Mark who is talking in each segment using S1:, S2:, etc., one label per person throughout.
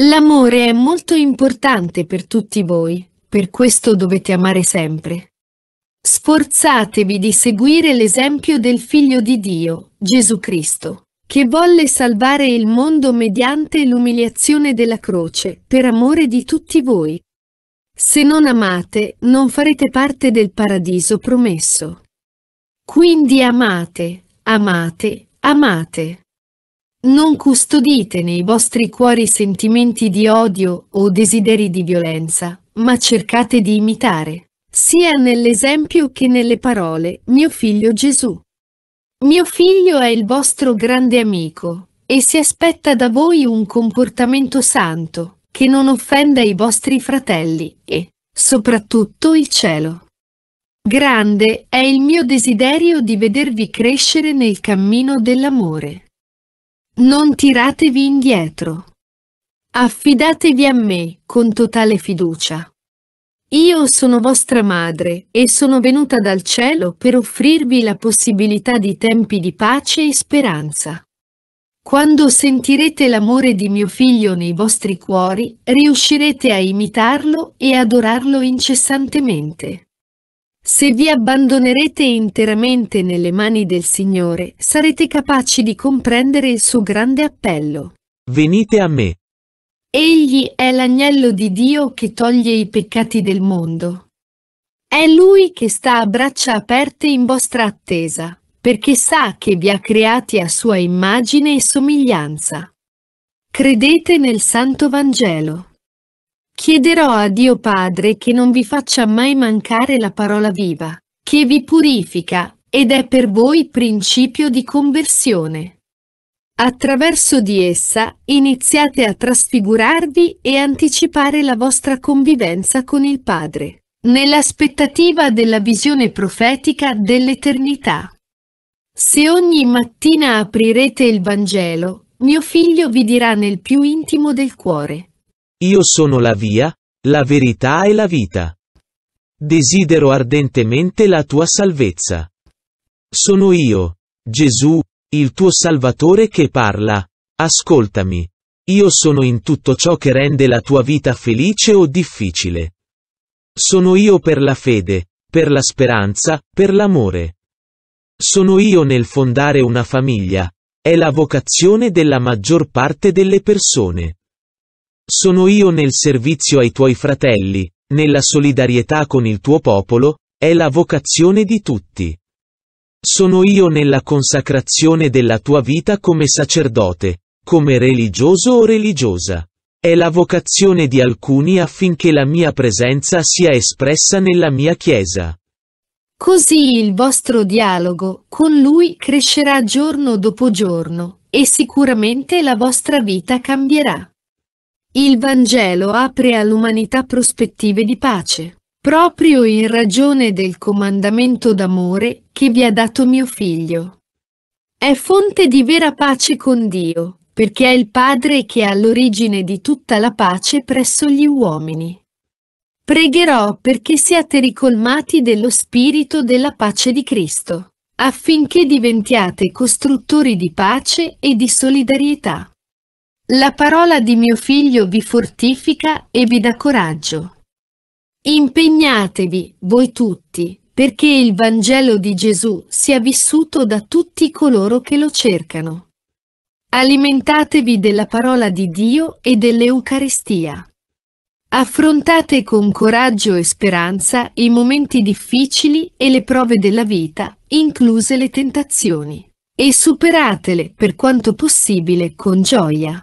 S1: L'amore è molto importante per tutti voi, per questo dovete amare sempre. Sforzatevi di seguire l'esempio del Figlio di Dio, Gesù Cristo, che volle salvare il mondo mediante l'umiliazione della croce, per amore di tutti voi. Se non amate, non farete parte del paradiso promesso. Quindi amate, amate, amate. Non custodite nei vostri cuori sentimenti di odio o desideri di violenza, ma cercate di imitare, sia nell'esempio che nelle parole, mio figlio Gesù. Mio figlio è il vostro grande amico, e si aspetta da voi un comportamento santo, che non offenda i vostri fratelli e, soprattutto, il cielo. Grande è il mio desiderio di vedervi crescere nel cammino dell'amore. Non tiratevi indietro. Affidatevi a me con totale fiducia. Io sono vostra madre e sono venuta dal cielo per offrirvi la possibilità di tempi di pace e speranza. Quando sentirete l'amore di mio figlio nei vostri cuori, riuscirete a imitarlo e adorarlo incessantemente. Se vi abbandonerete interamente nelle mani del Signore, sarete capaci di comprendere il suo grande appello.
S2: Venite a me.
S1: Egli è l'agnello di Dio che toglie i peccati del mondo. È Lui che sta a braccia aperte in vostra attesa, perché sa che vi ha creati a sua immagine e somiglianza. Credete nel Santo Vangelo. Chiederò a Dio Padre che non vi faccia mai mancare la parola viva, che vi purifica, ed è per voi principio di conversione. Attraverso di essa iniziate a trasfigurarvi e anticipare la vostra convivenza con il Padre, nell'aspettativa della visione profetica dell'eternità. Se ogni mattina aprirete il Vangelo, mio figlio vi dirà nel più intimo del cuore,
S2: io sono la via, la verità e la vita. Desidero ardentemente la tua salvezza. Sono io, Gesù, il tuo Salvatore che parla. Ascoltami. Io sono in tutto ciò che rende la tua vita felice o difficile. Sono io per la fede, per la speranza, per l'amore. Sono io nel fondare una famiglia. È la vocazione della maggior parte delle persone. Sono io nel servizio ai tuoi fratelli, nella solidarietà con il tuo popolo, è la vocazione di tutti. Sono io nella consacrazione della tua vita come sacerdote, come religioso o religiosa. È la vocazione di alcuni affinché la mia presenza sia espressa nella mia Chiesa.
S1: Così il vostro dialogo con Lui crescerà giorno dopo giorno, e sicuramente la vostra vita cambierà. Il Vangelo apre all'umanità prospettive di pace, proprio in ragione del comandamento d'amore che vi ha dato mio figlio. È fonte di vera pace con Dio, perché è il Padre che ha l'origine di tutta la pace presso gli uomini. Pregherò perché siate ricolmati dello spirito della pace di Cristo, affinché diventiate costruttori di pace e di solidarietà. La parola di mio figlio vi fortifica e vi dà coraggio. Impegnatevi, voi tutti, perché il Vangelo di Gesù sia vissuto da tutti coloro che lo cercano. Alimentatevi della parola di Dio e dell'Eucaristia. Affrontate con coraggio e speranza i momenti difficili e le prove della vita, incluse le tentazioni, e superatele per quanto possibile con gioia.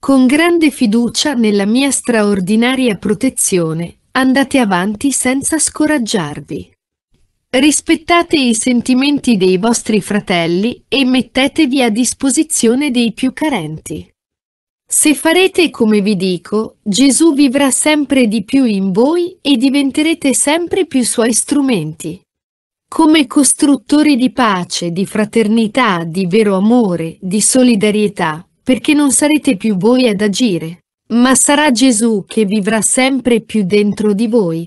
S1: Con grande fiducia nella mia straordinaria protezione, andate avanti senza scoraggiarvi. Rispettate i sentimenti dei vostri fratelli e mettetevi a disposizione dei più carenti. Se farete come vi dico, Gesù vivrà sempre di più in voi e diventerete sempre più suoi strumenti. Come costruttori di pace, di fraternità, di vero amore, di solidarietà, perché non sarete più voi ad agire, ma sarà Gesù che vivrà sempre più dentro di voi.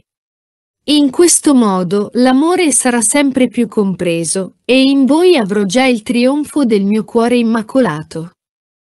S1: In questo modo l'amore sarà sempre più compreso, e in voi avrò già il trionfo del mio cuore immacolato.